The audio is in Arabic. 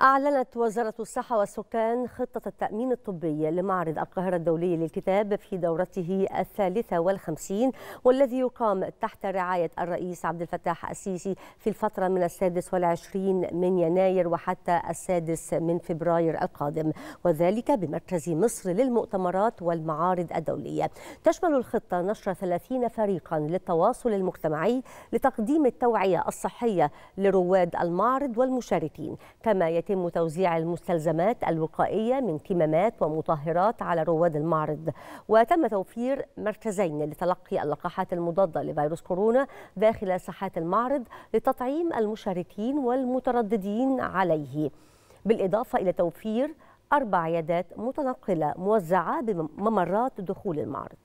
أعلنت وزارة الصحة والسكان خطة التأمين الطبي لمعرض القاهرة الدولي للكتاب في دورته الثالثة والخمسين والذي يقام تحت رعاية الرئيس عبد الفتاح السيسي في الفترة من السادس والعشرين من يناير وحتى السادس من فبراير القادم وذلك بمركز مصر للمؤتمرات والمعارض الدولية تشمل الخطة نشر 30 فريقا للتواصل المجتمعي لتقديم التوعية الصحية لرواد المعرض والمشاركين كما سيتم توزيع المستلزمات الوقائية من كمامات ومطهرات على رواد المعرض وتم توفير مركزين لتلقي اللقاحات المضادة لفيروس كورونا داخل ساحات المعرض لتطعيم المشاركين والمترددين عليه بالإضافة إلى توفير أربع عيادات متنقلة موزعة بممرات دخول المعرض